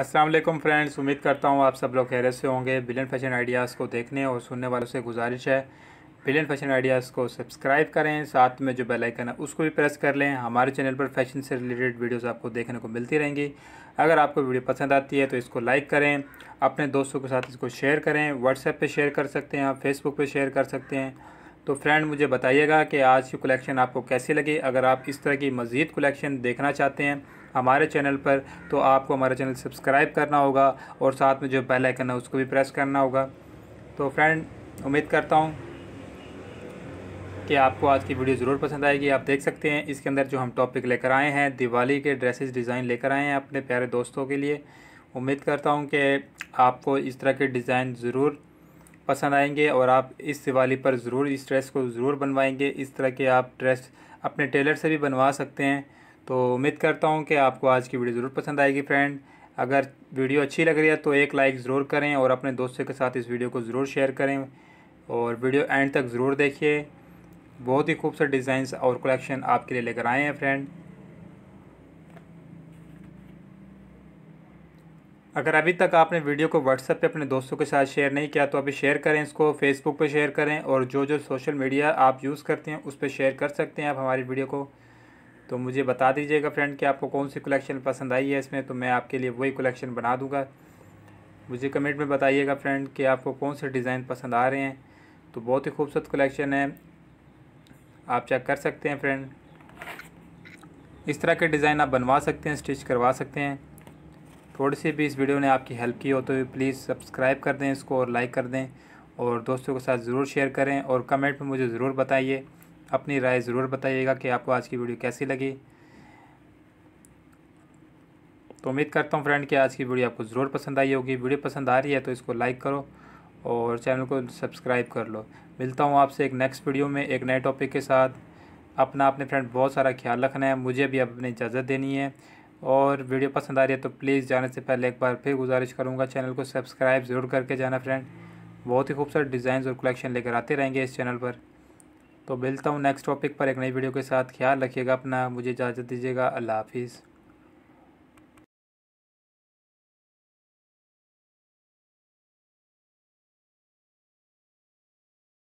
अस्सलाम वालेकुम फ्रेंड्स उम्मीद करता हूँ आप सब लोग खैरत से होंगे बिलियन फैशन आइडियाज़ को देखने और सुनने वालों से गुजारिश है बिलियन फैशन आइडियाज़ को सब्सक्राइब करें साथ में जो बेल आइकन है उसको भी प्रेस कर लें हमारे चैनल पर फैशन से रिलेटेड वीडियोस आपको देखने को मिलती रहेंगी अगर आपको वीडियो पसंद आती है तो इसको लाइक करें अपने दोस्तों के साथ इसको शेयर करें व्हाट्सएप पर शेयर कर सकते हैं आप फेसबुक पर शेयर कर सकते हैं तो फ्रेंड मुझे बताइएगा कि आज की कलेक्शन आपको कैसी लगी अगर आप इस तरह की मज़ीद कलेक्शन देखना चाहते हैं हमारे चैनल पर तो आपको हमारा चैनल सब्सक्राइब करना होगा और साथ में जो बेल आइकन है उसको भी प्रेस करना होगा तो फ्रेंड उम्मीद करता हूँ कि आपको आज की वीडियो ज़रूर पसंद आएगी आप देख सकते हैं इसके अंदर जो हम टॉपिक लेकर आए हैं दिवाली के ड्रेसेस डिज़ाइन लेकर आए हैं अपने प्यारे दोस्तों के लिए उम्मीद करता हूं कि आपको इस तरह के डिज़ाइन ज़रूर पसंद आएंगे और आप इस दिवाली पर ज़रूर इस ड्रेस को ज़रूर बनवाएंगे इस तरह के आप ड्रेस अपने टेलर से भी बनवा सकते हैं तो उम्मीद करता हूँ कि आपको आज की वीडियो ज़रूर पसंद आएगी फ्रेंड अगर वीडियो अच्छी लग रही है तो एक लाइक ज़रूर करें और अपने दोस्तों के साथ इस वीडियो को ज़रूर शेयर करें और वीडियो एंड तक ज़रूर देखिए बहुत ही खूबसूरत डिज़ाइंस और कलेक्शन आपके लिए लेकर आए हैं फ्रेंड अगर अभी तक आपने वीडियो को व्हाट्सएप पे अपने दोस्तों के साथ शेयर नहीं किया तो अभी शेयर करें इसको फेसबुक पे शेयर करें और जो जो सोशल मीडिया आप यूज़ करते हैं उस पर शेयर कर सकते हैं आप हमारी वीडियो को तो मुझे बता दीजिएगा फ्रेंड कि आपको कौन सी कलेक्शन पसंद आई है इसमें तो मैं आपके लिए वही कलेक्शन बना दूंगा मुझे कमेंट में बताइएगा फ्रेंड कि आपको कौन से डिज़ाइन पसंद आ रहे हैं तो बहुत ही खूबसूरत कलेक्शन है आप चेक कर सकते हैं फ्रेंड इस तरह के डिज़ाइन आप बनवा सकते हैं स्टिच करवा सकते हैं थोड़ी सी भी इस वीडियो ने आपकी हेल्प की हो तो प्लीज़ सब्सक्राइब कर दें इसको और लाइक कर दें और दोस्तों के साथ ज़रूर शेयर करें और कमेंट में मुझे ज़रूर बताइए अपनी राय ज़रूर बताइएगा कि आपको आज की वीडियो कैसी लगी तो उम्मीद करता हूँ फ्रेंड कि आज की वीडियो आपको ज़रूर पसंद आई होगी वीडियो पसंद आ रही है तो इसको लाइक करो और चैनल को सब्सक्राइब कर लो मिलता हूँ आपसे एक नेक्स्ट वीडियो में एक नए टॉपिक के साथ अपना अपने फ्रेंड बहुत सारा ख्याल रखना है मुझे भी अपनी इजाज़त देनी है और वीडियो पसंद आ रही है तो प्लीज़ जाने से पहले एक बार फिर गुजारिश करूँगा चैनल को सब्सक्राइब ज़रूर करके जाना फ्रेंड बहुत ही खूबसूरत डिज़ाइन और कलेक्शन लेकर आते रहेंगे इस चैनल पर तो मिलता हूँ नेक्स्ट टॉपिक पर एक नई वीडियो के साथ ख्याल रखिएगा अपना मुझे इजाज़त दीजिएगा अल्लाह हाफिज़